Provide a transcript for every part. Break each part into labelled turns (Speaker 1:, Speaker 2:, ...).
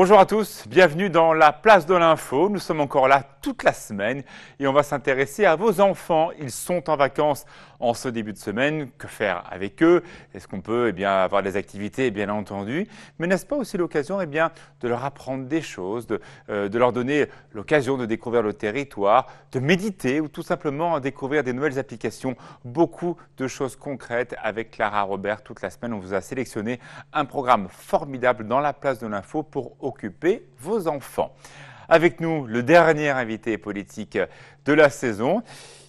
Speaker 1: Bonjour à tous, bienvenue dans la place de l'info. Nous sommes encore là toute la semaine et on va s'intéresser à vos enfants. Ils sont en vacances en ce début de semaine. Que faire avec eux Est-ce qu'on peut eh bien, avoir des activités Bien entendu. Mais n'est-ce pas aussi l'occasion eh bien, de leur apprendre des choses, de, euh, de leur donner l'occasion de découvrir le territoire, de méditer ou tout simplement découvrir des nouvelles applications Beaucoup de choses concrètes avec Clara Robert. Toute la semaine, on vous a sélectionné un programme formidable dans la place de l'info pour occuper vos enfants. Avec nous, le dernier invité politique de la saison.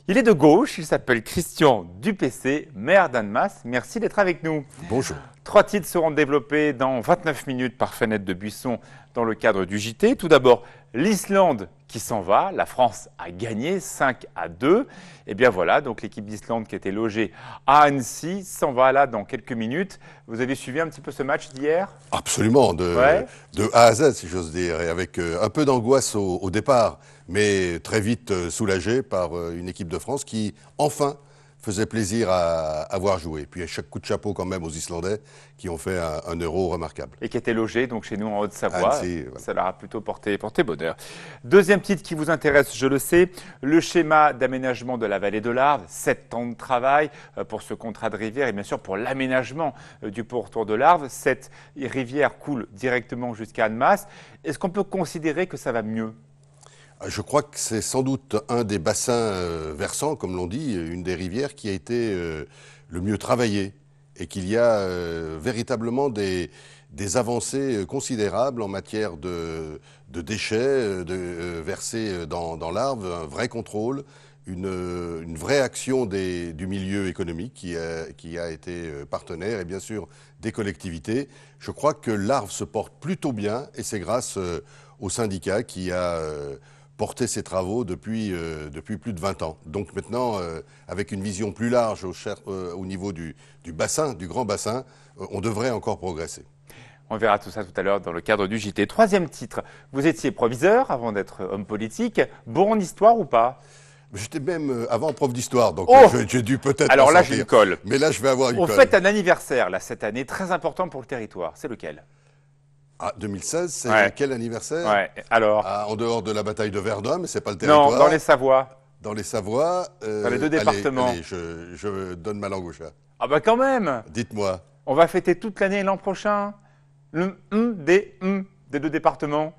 Speaker 1: Il est de gauche, il s'appelle Christian Dupessé, maire d'Annemasse. Merci d'être avec nous. Bonjour. Trois titres seront développés dans 29 minutes par Fenêtre de Buisson dans le cadre du JT. Tout d'abord, l'Islande qui s'en va, la France a gagné 5 à 2. Et eh bien voilà, donc l'équipe d'Islande qui était logée à Annecy s'en va là dans quelques minutes. Vous avez suivi un petit peu ce match d'hier
Speaker 2: Absolument, de, A à Z si j'ose dire, et avec euh, un peu d'angoisse au, au, départ, mais très vite euh, soulagé par euh, une équipe de France qui enfin faisait plaisir à, avoir voir jouer. Puis à chaque coup de chapeau quand même aux Islandais qui ont fait un, euro remarquable.
Speaker 1: Et qui étaient logés donc chez nous en Haute-Savoie. Ça leur a plutôt porté, porté bonheur. Deuxième titre qui vous intéresse, je le sais, le schéma d'aménagement de la vallée de l'Arve. Sept ans de travail euh, pour ce contrat de rivière et bien sûr pour l'aménagement euh, du pourtour de l'Arve. Cette rivière coule directement jusqu'à Annemasse. Est-ce qu'on peut considérer que ça va mieux
Speaker 2: ah, je crois que c'est sans doute un des bassins euh, versants, comme l'on dit, une des rivières qui a été euh, le mieux travaillée, et qu'il y a euh, véritablement des, des, avancées considérables en matière de, déchets de, versés dans, dans l'arve, un vrai contrôle, une, vraie action du milieu économique qui a, qui a, été partenaire et bien sûr des collectivités. Je crois que l'Arve se porte plutôt bien et c'est grâce au syndicat qui a porté ses travaux depuis, euh, depuis plus de 20 ans. Donc maintenant, euh, avec une vision plus large au, euh, au niveau du, du, bassin, du grand bassin, on devrait encore progresser.
Speaker 1: On verra tout ça tout à l'heure dans le cadre du JT. Troisième titre, vous étiez proviseur avant d'être homme politique. Bon en histoire ou pas
Speaker 2: J'étais même avant prof d'histoire, donc oh j'ai dû peut-être. Alors là, j'ai une colle. Mais là, je vais avoir une colle. On fête
Speaker 1: un anniversaire, là, cette année, très important pour le territoire. C'est lequel ah, 2016, c'est à
Speaker 2: quel anniversaire ouais. Alors. Ah, en dehors de la bataille de Verdun, mais c'est pas le territoire. Non, dans les Savoies. Dans les Savoies. Euh, dans les deux départements. je, donne ma langue au chat.
Speaker 1: Ah bah quand même Dites-moi. On va fêter toute l'année l'an prochain le des des deux départements.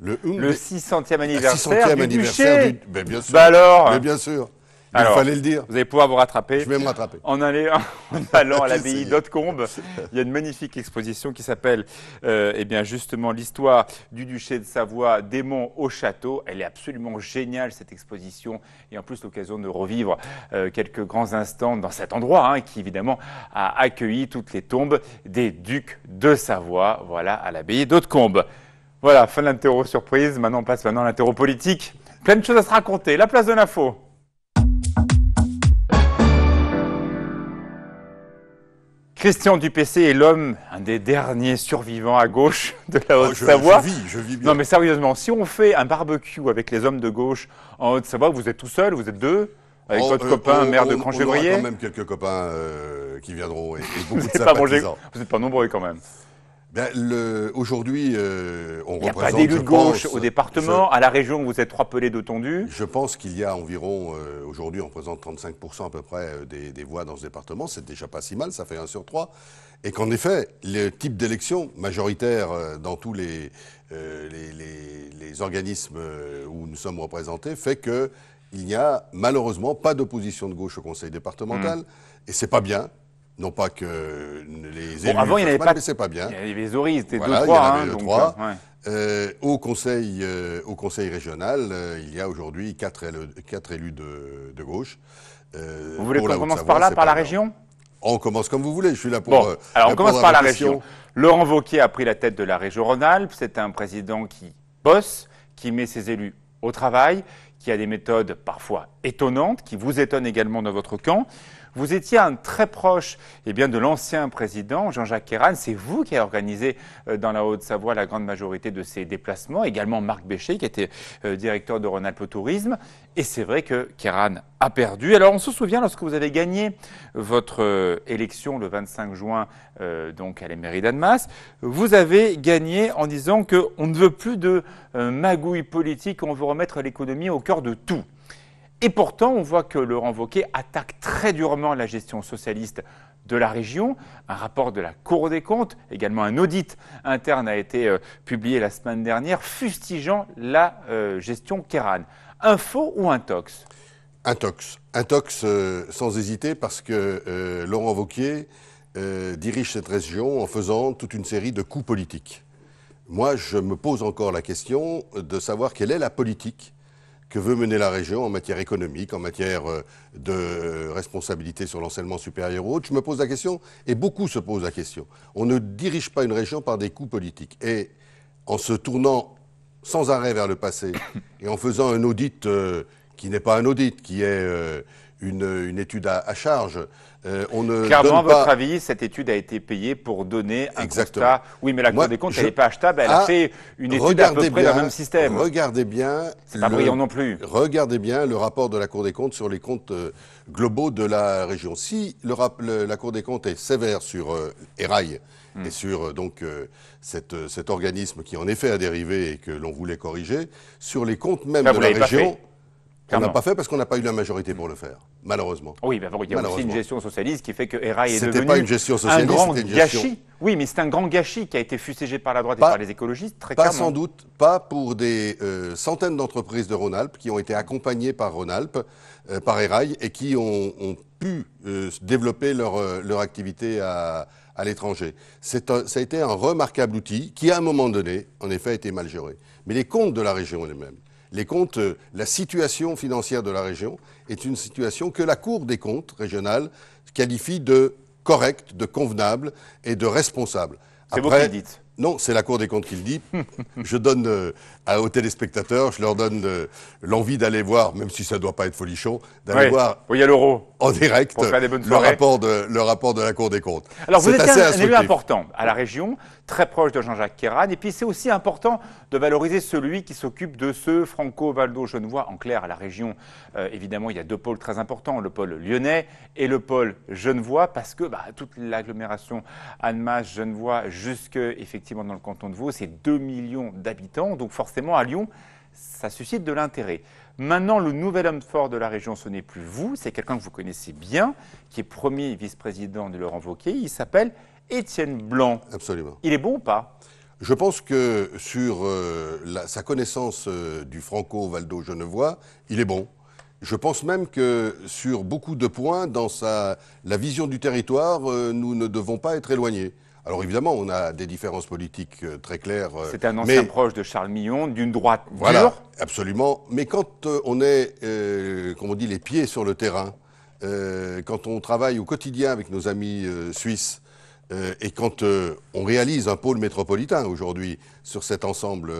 Speaker 1: Le, le 600e ah, anniversaire, Le 600e anniversaire du... Ben, bah alors. Mais bien sûr. Alors, il fallait le dire. Vous allez pouvoir vous rattraper. Je vais me rattraper. En, allant, allant à l'abbaye d'Hautecombe, il y a une magnifique exposition qui s'appelle euh, eh bien justement l'histoire du duché de Savoie, démon au château. Elle est absolument géniale cette exposition et en plus l'occasion de revivre euh, quelques grands instants dans cet endroit hein, qui évidemment a accueilli toutes les tombes des ducs de Savoie. Voilà à l'abbaye d'Hautecombe. Voilà, fin de l'interro surprise. Maintenant, on passe maintenant à l'interro politique. Plein de choses à se raconter. La place de l'info. Christian Dupessé est l'homme, un des derniers survivants à gauche de la ah, Haute-Savoie. je, vis, je vis bien. Non, mais sérieusement, si on fait un barbecue avec les hommes de gauche en Haute-Savoie, vous êtes
Speaker 2: tout seul, vous êtes deux avec oh, votre euh, copain, maire de grand gévrier On aura quand même quelques copains euh, qui viendront et, beaucoup vous de pas Vous n'êtes pas nombreux quand même. Ben, le, aujourd'hui,
Speaker 1: euh,
Speaker 2: on Il n'y a pas de gauche au département. à la région, vous êtes trois pelés de Je pense qu'il y a environ, euh, aujourd'hui, on représente 35% à peu près euh, des, voix dans ce département. C'est déjà pas si mal, ça fait 1 sur 3. Et qu'en effet, le type d'élection majoritaire dans tous les, les, organismes où nous sommes représentés fait que il n'y a malheureusement pas d'opposition de gauche au conseil départemental. Mmh. Et c'est pas bien, non pas que les élus avant, il avait pas, pas bien. Il y
Speaker 1: avait les Zoris, c'était deux, trois. Il y en avait hein, trois. Euh,
Speaker 2: euh, au, conseil, euh, au conseil régional, il y a aujourd'hui quatre, élus de, gauche. vous voulez qu'on commence par là, par la région on commence comme vous voulez, je suis là pour. Bon, alors on commence par la région.
Speaker 1: Laurent Vauquier a pris la tête de la région Rhône-Alpes. C'est un président qui bosse, qui met ses élus au travail, qui a des méthodes parfois étonnantes, qui vous étonnent également dans votre camp. Vous étiez un très proche eh de l'ancien président Jean-Jacques Kéran. C'est vous qui avez organisé euh, dans la Haute-Savoie la grande majorité de ces déplacements. Également Marc Béchet, qui était euh, directeur de Rhône-Alpes Tourisme. Et c'est vrai que Kéran a perdu. Alors on se souvient, lorsque vous avez gagné votre euh, élection le 25 juin donc à la mairie d'Annemasse, vous avez gagné en disant qu'on ne veut plus de magouilles politiques, on veut remettre l'économie au cœur de tout. Et pourtant, on voit que Laurent Wauquiez attaque très durement la gestion socialiste de la région. Un rapport de la Cour des comptes, également un audit interne a été euh, publié la semaine dernière, fustigeant la euh, gestion Kéran. Un faux ou un tox
Speaker 2: Un tox. Un tox euh, sans hésiter parce que Laurent Wauquiez dirige cette région en faisant toute une série de coups politiques. Moi, je me pose encore la question de savoir quelle est la politique que veut mener la région en matière économique, en matière euh, de responsabilité sur l'enseignement supérieur ou autre. Je me pose la question, et beaucoup se posent la question. On ne dirige pas une région par des coups politiques. Et en se tournant sans arrêt vers le passé et en faisant un audit euh, qui n'est pas un audit, qui est euh, une, étude à charge, euh, Clairement, à votre avis,
Speaker 1: cette étude a été payée pour donner un Exactement. Oui, mais la Cour des comptes, elle n'est pas achetable. Elle a ah, fait une étude à peu près le même
Speaker 2: système. Regardez bien. Regardez bien le rapport de la Cour des comptes sur les comptes euh, globaux de la région. Si la Cour des comptes est sévère sur euh, ERAI et hmm. sur donc cet organisme qui en effet a dérivé et que l'on voulait corriger, sur les comptes même de la région. On n'a pas fait parce qu'on n'a pas eu la majorité pour le faire, malheureusement. Oui, mais bah, il y a aussi une
Speaker 1: gestion socialiste qui fait que ERAI est devenu pas une gestion un grand gâchis. Oui, mais c'est un grand gâchis qui a été fustigé par la droite et par les écologistes, très Pas sans
Speaker 2: doute, pas pour des euh, centaines d'entreprises de Rhône-Alpes qui ont été accompagnées par Rhône-Alpes, euh, par ERAI, et qui ont, pu euh, développer leur, leur activité à, l'étranger. Ça a été un remarquable outil qui, à un moment donné, en effet, a été mal géré. Mais les comptes de la région les mêmes les comptes, euh, la situation financière de la région est une situation que la Cour des comptes régionale qualifie de correcte, de convenable et de responsable. C'est vous qui non, c'est la Cour des comptes qui le dit. je donne euh, à, aux téléspectateurs, je leur donne euh, l'envie d'aller voir, même si ça ne doit pas être folichon, d'aller ouais. voir oui, l'euro. en direct le rapport, de, le rapport de la Cour des comptes. Alors vous êtes assez un, un important à la
Speaker 1: région, très proche de Jean-Jacques Kéran, et puis c'est aussi important de valoriser celui qui s'occupe de ce franco-valdo-genevois. En clair, à la région, euh, évidemment, il y a deux pôles très importants, le pôle lyonnais et le pôle genevois, parce que bah, toute l'agglomération Annemasse, Genevois, jusque effectivement dans le canton de Vaud, c'est 2 millions d'habitants, donc forcément à Lyon, ça suscite de l'intérêt. Maintenant, le nouvel homme fort de la région, ce n'est plus vous, c'est quelqu'un que vous connaissez bien, qui est premier vice-président de Laurent
Speaker 2: Wauquiez, il s'appelle Étienne Blanc. Absolument. Il est bon ou pas je pense que sur euh, sa connaissance euh, du franco-valdo-genevois, il est bon. Je pense même que sur beaucoup de points, dans sa, la vision du territoire, euh, nous ne devons pas être éloignés. Alors évidemment, on a des différences politiques euh, très claires. Euh, C'est un ancien proche de Charles Millon, d'une droite dure. Voilà, absolument. Mais quand euh, on est, euh, comme on dit, les pieds sur le terrain, quand on travaille au quotidien avec nos amis suisses, et quand on réalise un pôle métropolitain aujourd'hui sur cet ensemble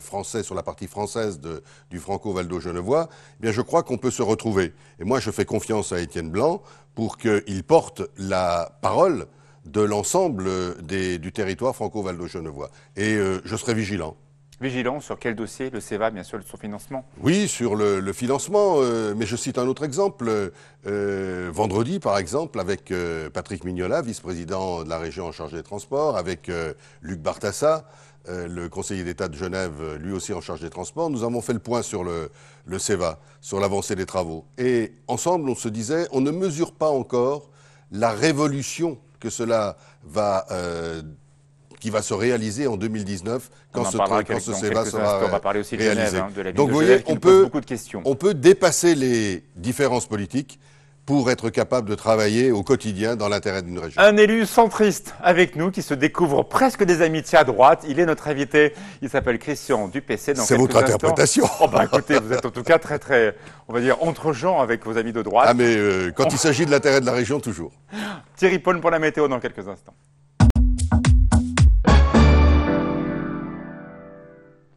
Speaker 2: français, sur la partie française du franco-valdo-genevois, eh bien je crois qu'on peut se retrouver. Et moi, je fais confiance à Étienne Blanc pour qu'il porte la parole de l'ensemble euh, du territoire franco-valdo-genevois. Et euh, je serai vigilant.
Speaker 1: Vigilant sur quel dossier Le CEVA, bien sûr, sur financement
Speaker 2: Oui, sur le, financement. Euh, mais je cite un autre exemple. vendredi, par exemple, avec Patrick Mignola, vice-président de la région en charge des transports, avec Luc Bartassa, le conseiller d'État de Genève, lui aussi en charge des transports, nous avons fait le point sur le, le CEVA, sur l'avancée des travaux. Et ensemble, on se disait, on ne mesure pas encore la révolution que cela va, euh, qui va se réaliser en 2019 quand ce, quand sera va parler aussi réalisé. Hein, de la Donc vous voyez, on peut dépasser les différences politiques pour être capable de travailler au quotidien dans l'intérêt d'une région.
Speaker 1: Un élu centriste avec nous qui se découvre presque des amitiés à droite. Il est notre invité. Il s'appelle Christian Dupessé. C'est votre interprétation. Oh, bah, écoutez, vous êtes en tout cas très très, on va dire, entre gens avec vos amis de droite. Ah mais euh, quand il s'agit de l'intérêt de la région, toujours. Thierry Paul pour la météo dans quelques instants.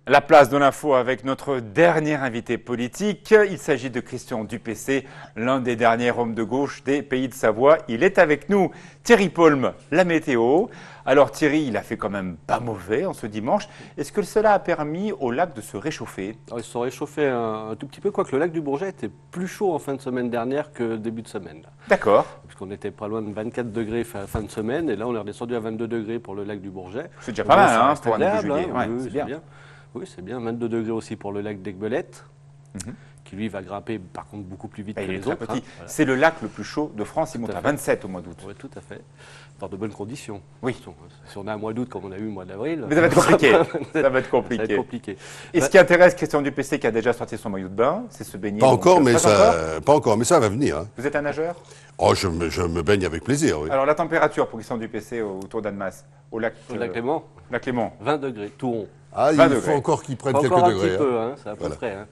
Speaker 1: La place de l'info avec notre dernier invité politique. Il s'agit de Christian Dupessé, l'un des derniers hommes de gauche des pays de Savoie. Il est avec nous. Thierry Paulme, la météo. Alors Thierry, il a fait quand même pas mauvais en ce dimanche. Est-ce que
Speaker 3: cela a permis au lac de se réchauffer Il s'est réchauffé un, tout petit peu, quoique le lac du Bourget était plus chaud en fin de semaine dernière que début de semaine. D'accord. Puisqu'on était pas loin de 24 degrés fin, de semaine, et là on est redescendu à 22 degrés pour le lac du Bourget. C'est déjà pas mal, hein, pour hein. c'est bien. Oui, c'est bien. 22 degrés aussi pour le lac d'Aigbelette. Mhm. qui lui va grimper par contre beaucoup plus vite que les autres. Hein. C'est le lac le plus chaud de France, il monte à, 27 au mois d'août. Oui, tout à fait, Dans de bonnes conditions. Oui. Si on a un mois d'août comme on a eu au mois d'avril.
Speaker 1: Mais ça va être compliqué. ça va être compliqué. compliqué. Et ce bah qui intéresse Christian Dupessé qui a déjà sorti son maillot de bain, c'est se baigner. Pas encore, mais ça,
Speaker 2: pas encore, mais ça va venir. Hein. Vous êtes un nageur Oh, je me, baigne avec plaisir, oui. Alors
Speaker 1: la température pour Christian Dupessé autour d'Annemasse, au lac. Au lac Clément. lac Clément. 20 degrés, tout rond. Ah, il faut encore qu'ils prennent encore quelques un degrés. Petit hein. peu, hein, c'est à peu près. Hein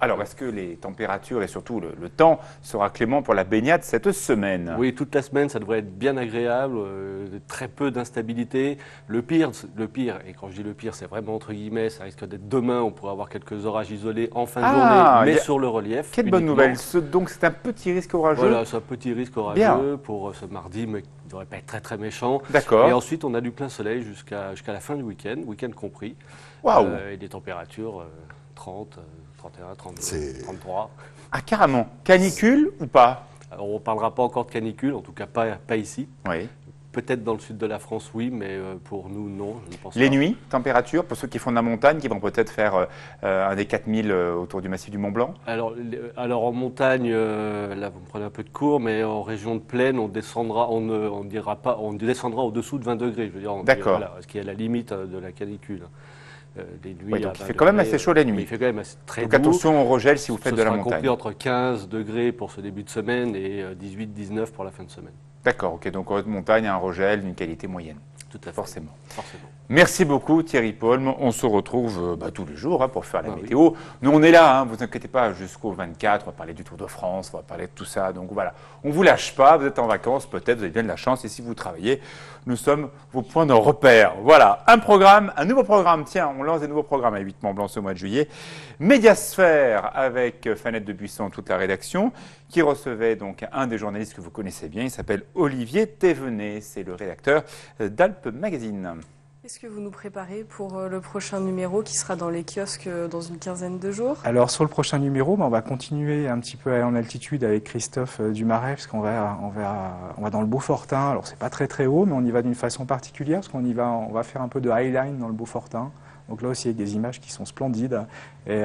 Speaker 1: alors est-ce que les températures et surtout le, temps sera clément pour la baignade cette semaine
Speaker 3: Oui, toute la semaine, ça devrait être bien agréable, euh, très peu d'instabilité. Le pire, le pire, et quand je dis le pire, c'est vraiment entre guillemets, ça risque d'être demain, on pourrait avoir quelques orages isolés en fin de ah, journée, mais sur le relief. Quelle bonne nouvelle
Speaker 1: Donc c'est un petit risque orageux Voilà,
Speaker 3: c'est un petit risque orageux pour euh, ce mardi, mais il ne devrait pas être très très méchant. D'accord. Et ensuite, on a du plein soleil jusqu'à jusqu'à la fin du week-end, week-end compris. Waouh euh, Et des températures 30. 31, 32, 33.
Speaker 1: Ah, carrément. Canicule
Speaker 3: ou pas On ne parlera pas encore de canicule, en tout cas pas, pas ici. Oui. Peut-être dans le sud de la France, oui, mais euh, pour nous, non, Les nuits, température, pour ceux qui font de
Speaker 1: la montagne, qui vont peut-être faire euh, euh, un des 4000 autour du massif du Mont Blanc
Speaker 3: Alors, alors en montagne, là, vous me prenez un peu de cours, mais en région de plaine, on descendra, on ne on dira pas, on descendra au-dessous de 20 degrés, je veux dire. D'accord. ce qui est la limite de la canicule les euh, nuits. Euh, il fait quand même assez chaud la nuit. Il fait quand même très donc attention au regel si vous faites de la montagne. compris entre 15 degrés pour ce début de semaine et 18-19 euh, pour la fin de semaine. D'accord, ok. Donc en haute montagne, un regel d'une qualité moyenne. Tout à fait. Forcément. Forcément.
Speaker 1: Merci beaucoup Thierry Paul. On se retrouve euh, bah, tous les jours hein, pour faire la ah météo. Nous on est là, hein, vous inquiétez pas, jusqu'au 24, on va parler du Tour de France, on va parler de tout ça. Donc voilà, on ne vous lâche pas, vous êtes en vacances peut-être, vous avez bien de la chance. Et si vous travaillez, nous sommes vos points de repère. Voilà, un programme, un nouveau programme. Tiens, on lance des nouveaux programmes à 8 membres blancs ce mois de juillet. Médiasphère avec Fanette de Buisson, toute la rédaction, qui recevait donc un des journalistes que vous connaissez bien. Il s'appelle Olivier Thévenet, c'est le rédacteur d'Alpes Magazine.
Speaker 4: Qu'est-ce que vous nous préparez pour euh, le prochain numéro qui sera dans les kiosques euh, dans une quinzaine de jours Alors sur le prochain numéro, ben, on va continuer un petit peu en altitude avec Christophe euh, Dumaret, parce qu'on va, on on va dans le Beaufortin. Hein. Alors c'est pas très très haut, mais on y va d'une façon particulière, parce qu'on y va, on va faire un peu de highline dans le Beaufortin. Hein. Donc là aussi, avec des images qui sont splendides. Et,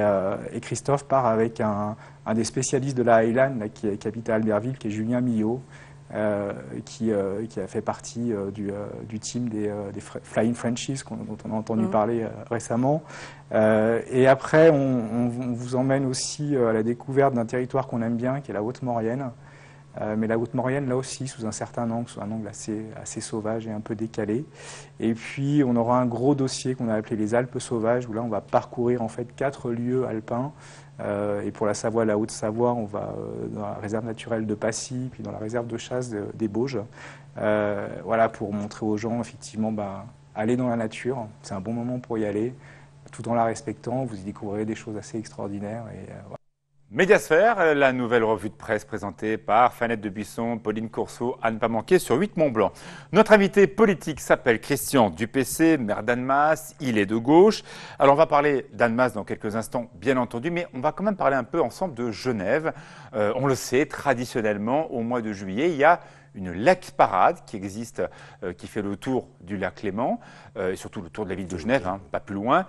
Speaker 4: Christophe part avec un, des spécialistes de la Highline, qui, est habite à Albertville, qui est Julien Millot, euh, euh, qui, a fait partie euh, du, team des, Flying Frenchies dont on a entendu mm. parler récemment. et après, on, on, vous emmène aussi à la découverte d'un territoire qu'on aime bien, qui est la Haute-Maurienne, euh, mais la Haute-Maurienne, là aussi, sous un certain angle, sous un angle assez, sauvage et un peu décalé. Et puis, on aura un gros dossier qu'on a appelé les Alpes sauvages, où là, on va parcourir en fait quatre lieux alpins. Euh, et pour la Savoie, la Haute-Savoie, on va euh, dans la réserve naturelle de Passy, puis dans la réserve de chasse des Bauges. voilà, pour montrer aux gens, effectivement, ben, aller dans la nature, c'est un bon moment pour y aller. Tout en la respectant, vous y découvrirez des choses assez extraordinaires. Et,
Speaker 1: Médiasphère, la nouvelle revue de presse présentée par Fanette de Buisson, Pauline Courceau, à ne pas manquer sur 8 Mont Blanc. Notre invité politique s'appelle Christian Dupessé, maire d'Annemasse, il est de gauche. Alors on va parler d'Annemasse dans quelques instants, bien entendu, mais on va quand même parler un peu ensemble de Genève. Euh, on le sait, traditionnellement, au mois de juillet, il y a une lac parade qui existe, euh, qui fait le tour du lac Clément, euh, et surtout le tour de la ville de Genève, hein, pas plus loin.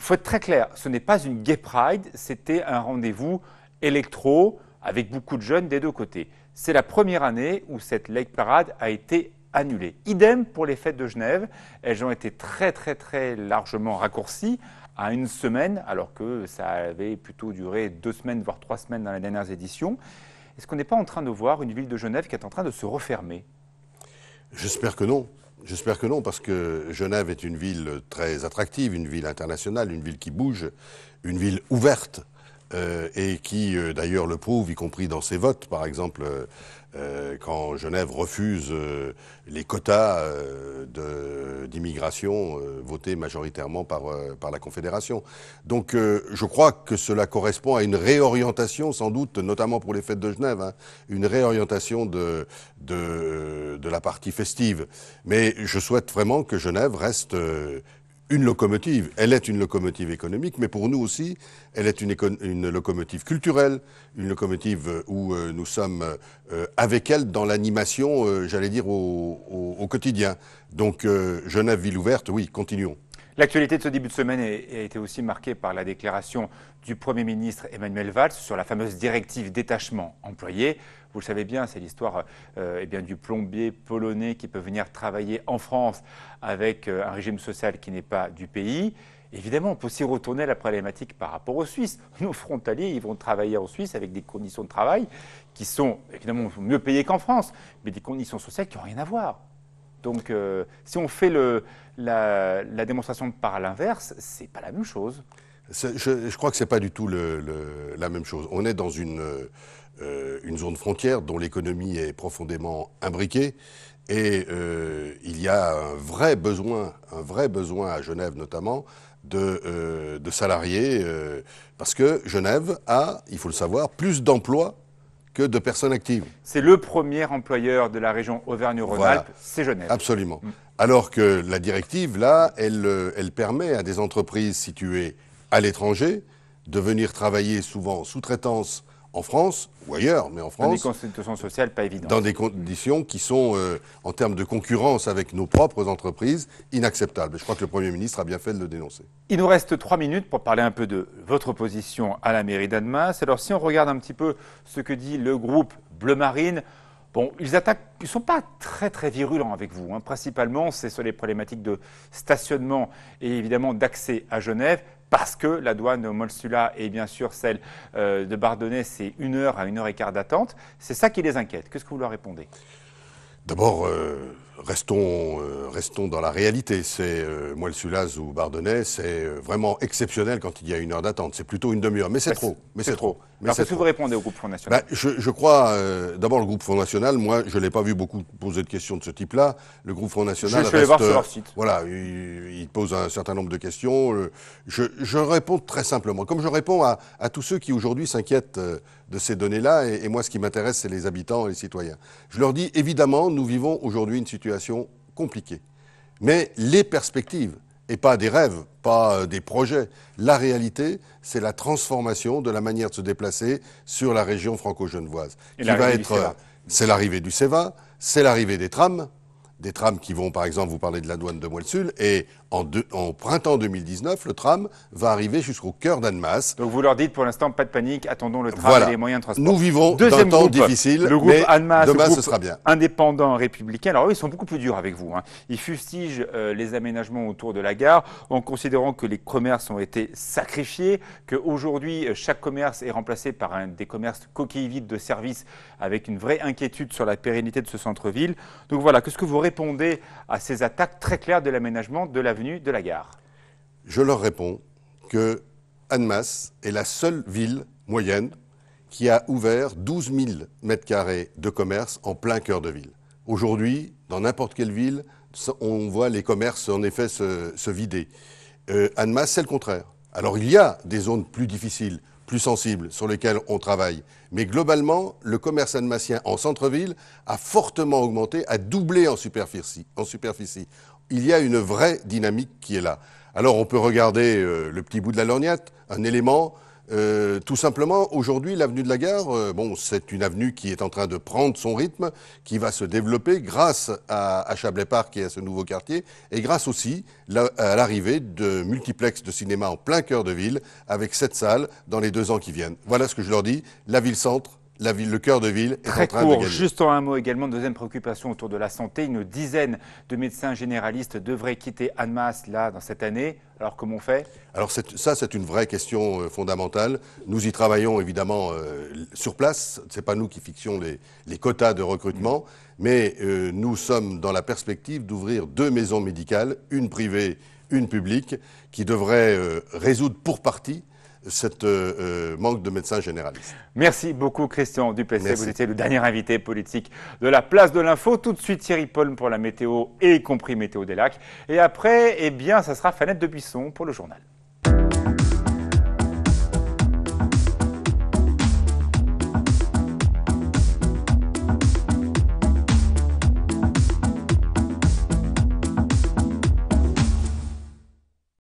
Speaker 1: Il faut être très clair, ce n'est pas une gay pride, c'était un rendez-vous électro avec beaucoup de jeunes des deux côtés. C'est la première année où cette Lake Parade a été annulée. Idem pour les fêtes de Genève, elles ont été très très très largement raccourcies à une semaine, alors que ça avait plutôt duré deux semaines, voire trois semaines dans les dernières éditions. Est-ce qu'on n'est pas en train de voir une ville de Genève qui est en train de se refermer
Speaker 2: J'espère que non. J'espère que non, parce que Genève est une ville très attractive, une ville internationale, une ville qui bouge, une ville ouverte. Euh, et qui euh, d'ailleurs le prouve, y compris dans ses votes, par exemple. Euh, quand Genève refuse les quotas d'immigration votés majoritairement par, par la Confédération. Donc je crois que cela correspond à une réorientation, sans doute, notamment pour les fêtes de Genève, hein, une réorientation de, de, de, la partie festive. Mais je souhaite vraiment que Genève reste une locomotive. Elle est une locomotive économique, mais pour nous aussi, elle est une, locomotive culturelle, une locomotive euh, où euh, nous sommes euh, avec elle dans l'animation, j'allais dire, au, quotidien. Donc Genève, ville ouverte, oui, continuons.
Speaker 1: L'actualité de ce début de semaine a été aussi marquée par la déclaration du Premier ministre Emmanuel Valls sur la fameuse directive détachement employé. Vous le savez bien, c'est l'histoire euh, eh du plombier polonais qui peut venir travailler en France avec euh, un régime social qui n'est pas du pays. Évidemment, on peut aussi retourner à la problématique par rapport aux Suisses. Nos frontaliers, ils vont travailler en Suisse avec des conditions de travail qui sont évidemment mieux payées qu'en France, mais des conditions sociales qui n'ont rien à voir. Donc, euh, si on fait la, démonstration par l'inverse, ce n'est pas la même chose.
Speaker 2: Je, crois que ce n'est pas du tout la même chose. On est dans euh, une, zone frontière dont l'économie est profondément imbriquée. Et euh, il y a un vrai besoin, un vrai besoin à Genève notamment, de, salariés, parce que Genève a, il faut le savoir, plus d'emplois de personnes actives.
Speaker 1: C'est le premier employeur de la région Auvergne-Rhône-Alpes, c'est
Speaker 2: Genève. Absolument. Mm. Alors que la directive, là, elle, euh, elle permet à des entreprises situées à l'étranger de venir travailler souvent sous-traitance en France ou ailleurs, mais en France. Dans des
Speaker 1: conditions sociales pas évidentes. Dans
Speaker 2: des conditions qui sont, euh, en termes de concurrence avec nos propres entreprises, inacceptables. Je crois que le Premier ministre a bien fait de le dénoncer.
Speaker 1: Il nous reste trois minutes pour parler un peu de votre position à la mairie d'Annemasse. Alors, si on regarde un petit peu ce que dit le groupe Bleu Marine, Bon, ils attaquent, ils sont pas très très virulents avec vous. Hein. Principalement, c'est sur les problématiques de stationnement et évidemment d'accès à Genève parce que la douane Molsula et bien sûr celle euh, de Bardonnay, c'est une heure à une heure et quart d'attente. C'est ça qui les inquiète. Qu'est-ce que vous leur répondez
Speaker 2: D'abord, euh, restons, euh, restons dans la réalité. C'est euh, Sulaz ou Bardonnay, c'est euh, vraiment exceptionnel quand il y a une heure d'attente. C'est plutôt une demi-heure, mais c'est trop. Mais c'est trop. Mais Alors qu'est-ce que
Speaker 1: vous répondez au groupe Front National
Speaker 2: bah, je, crois, euh, d'abord le groupe Front National. Moi, je l'ai pas vu beaucoup poser de questions de ce type-là. Le groupe Front National. Je, vais reste, voir sur leur site. Voilà, ils posent un certain nombre de questions. Je, je, réponds très simplement, comme je réponds à, à tous ceux qui aujourd'hui s'inquiètent de ces données-là. et moi, ce qui m'intéresse, c'est les habitants et les citoyens. Je leur dis évidemment, nous vivons aujourd'hui une situation situation compliquée. Mais les perspectives, et pas des rêves, pas euh, des projets, la réalité, c'est la transformation de la manière de se déplacer sur la région franco-genevoise. va être, euh, c'est l'arrivée du CEVA, c'est l'arrivée des trams, des trams qui vont, par exemple, vous parler de la douane de Moelsul, et en, en, printemps 2019, le tram va arriver jusqu'au cœur d'Annemasse. Donc vous leur dites pour l'instant, pas de panique, attendons le tram et les moyens de transport. Nous vivons Deuxième un temps difficile, le groupe mais Annemasse, groupe ce sera bien.
Speaker 1: Indépendant républicain, alors eux ils sont beaucoup plus durs avec vous. Hein. Ils fustigent euh, les aménagements autour de la gare en considérant que les commerces ont été sacrifiés, qu'aujourd'hui euh, chaque commerce est remplacé par un, des commerces coquilles vides de services avec une vraie inquiétude sur la pérennité de ce centre-ville. Donc voilà, qu'est-ce que vous répondez à ces attaques très claires de l'aménagement de la ville de la Gare
Speaker 2: Je leur réponds que Annemasse est la seule ville moyenne qui a ouvert 12 000 mètres carrés de commerce en plein cœur de ville. Aujourd'hui, dans n'importe quelle ville, on voit les commerces en effet se, vider. Euh, Annemasse, c'est le contraire. Alors il y a des zones plus difficiles, plus sensibles, sur lesquelles on travaille. Mais globalement, le commerce annemassien en centre-ville a fortement augmenté, a doublé En superficie il y a une vraie dynamique qui est là. Alors on peut regarder euh, le petit bout de la lorgnette, un élément. Euh, tout simplement, aujourd'hui, l'avenue de la gare, euh, bon, c'est une avenue qui est en train de prendre son rythme, qui va se développer grâce à, Chablais Park et à ce nouveau quartier, et grâce aussi à l'arrivée de multiplex de cinéma en plein cœur de ville, avec cette salles dans les deux ans qui viennent. Voilà ce que je leur dis. La ville-centre, ville, le cœur de ville est en train de Juste
Speaker 1: en un mot également, deuxième préoccupation autour de la santé. Une dizaine de médecins généralistes devraient quitter Annemasse là dans cette année. Alors comment on fait
Speaker 2: Alors ça, c'est une vraie question euh, fondamentale. Nous y travaillons évidemment euh, sur place. ce n'est pas nous qui fixions les, quotas de recrutement, mais euh, nous sommes dans la perspective d'ouvrir deux maisons médicales, une privée, une publique, qui devraient résoudre pour partie ce euh, euh, manque de médecins généralistes. Merci beaucoup
Speaker 1: Christian Dupessé, vous étiez le dernier invité politique de la place de l'info. Tout de suite Thierry Paul pour la météo et y compris météo des lacs. Et après, eh bien, ça sera Fanette de Buisson pour le journal.